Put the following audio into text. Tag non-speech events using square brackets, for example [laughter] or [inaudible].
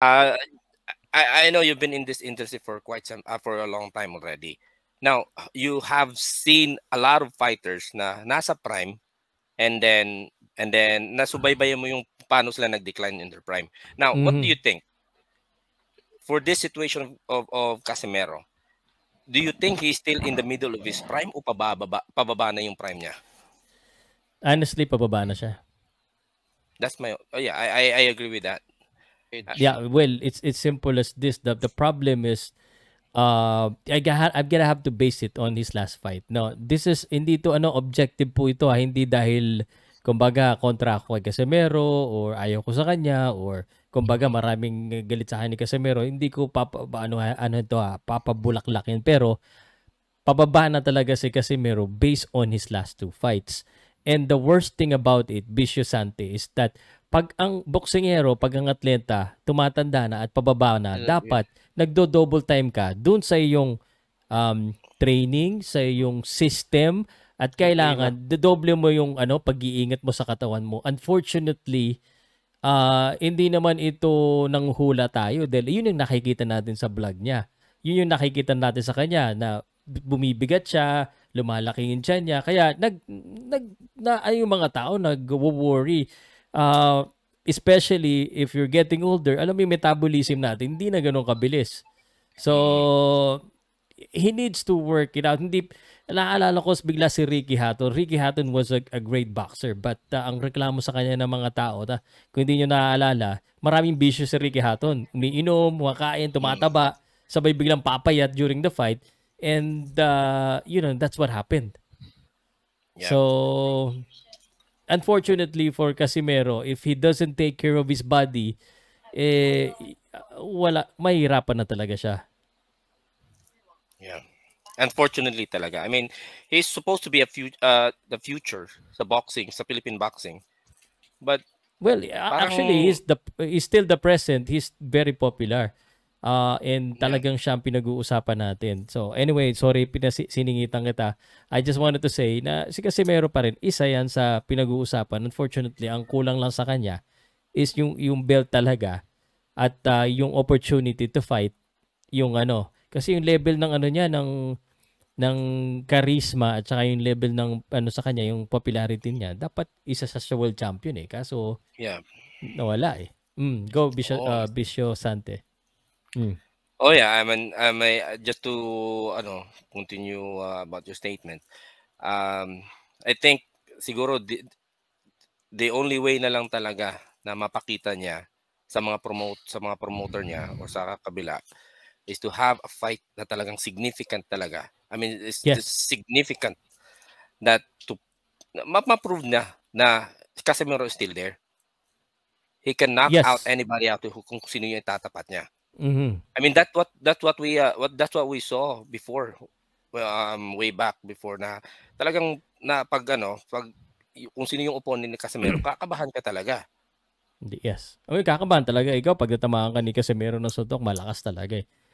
Uh, I, I know you've been in this industry for quite some uh, for a long time already. Now, you have seen a lot of fighters na nasa prime and then and then nasubaybayan mo yung paano sila nag-decline in their prime. Now, mm-hmm. what do mm. you think for this situation of of Casimero? Do you think he's still in the middle of his prime o pababa pababa na yung prime niya? Honestly, pababa na siya. That's my oh yeah, I I, I agree with that yeah well it's it's simple as this the, the problem is uh I got, I'm gonna have to base it on his last fight no this is hindi to ano objective po ito hindi dahil kumbaga kontra ako kay Casemiro or ayaw ko sa kanya or kumbaga maraming galit sa akin ni Casemiro hindi ko papa ano ano to ha papabulaklak yan pero pababa na talaga si Casemiro based on his last two fights and the worst thing about it Bisyo Sante is that pag ang boksingero, pag ang atleta, tumatanda na at pababa na, mm dapat nagdo-double time ka dun sa iyong um, training, sa iyong system, at kailangan, okay. dodoble mo yung ano, pag-iingat mo sa katawan mo. Unfortunately, uh, hindi naman ito nang hula tayo dahil yun yung nakikita natin sa vlog niya. Yun yung nakikita natin sa kanya na bumibigat siya, lumalaki yung tiyan niya. Kaya nag, nag, na, ay yung mga tao nag-worry uh, especially if you're getting older, alam mo yung metabolism natin, hindi na ganun kabilis. So, he needs to work it out. Hindi, naalala ko bigla si Ricky Hatton. Ricky Hatton was a, a great boxer but uh, ang reklamo sa kanya ng mga tao, ta, kung hindi nyo naaalala, maraming bisyo si Ricky Hatton. Umiinom, kumakain, tumataba, sabay biglang papayat during the fight. And, uh, you know, that's what happened. Yeah. So, unfortunately for Casimero, if he doesn't take care of his body, eh, wala, mahirapan na talaga siya. Yeah. Unfortunately talaga. I mean, he's supposed to be a few, uh, the future sa boxing, sa Philippine boxing. But Well, parang... actually he's the he's still the present. He's very popular. Uh, and talagang siya ang pinag-uusapan natin. So anyway, sorry pinasiningitan kita. I just wanted to say na kasi Casimero pa rin, isa yan sa pinag-uusapan. Unfortunately, ang kulang lang sa kanya is yung, yung belt talaga at uh, yung opportunity to fight yung ano. Kasi yung level ng ano niya, ng ng charisma at saka yung level ng ano sa kanya, yung popularity niya, dapat isa sa world champion eh. Kaso, yeah. nawala eh. Mm, go Bisho, oh. uh, ah, Bisho Sante. Mm. Oh yeah, I'm an I'm a, uh, just to ano continue uh, about your statement. Um, I think siguro the, the only way na lang talaga na mapakita niya sa mga promote sa mga promoter niya o sa kabila is to have a fight na talagang significant talaga. I mean, it's yes. significant that to ma-prove na na Casemiro is still there. He can knock yes. out anybody out who kung sino yung tatapat niya. Mm-hmm. I mean that what that's what we uh, what that's what we saw before um way back before na talagang na pag ano pag kung sino yung opponent ni Casemiro [clears throat] kakabahan ka talaga. Yes. Okay, kakabahan talaga ikaw pag natamaan ka ni Casemiro ng suntok malakas talaga eh.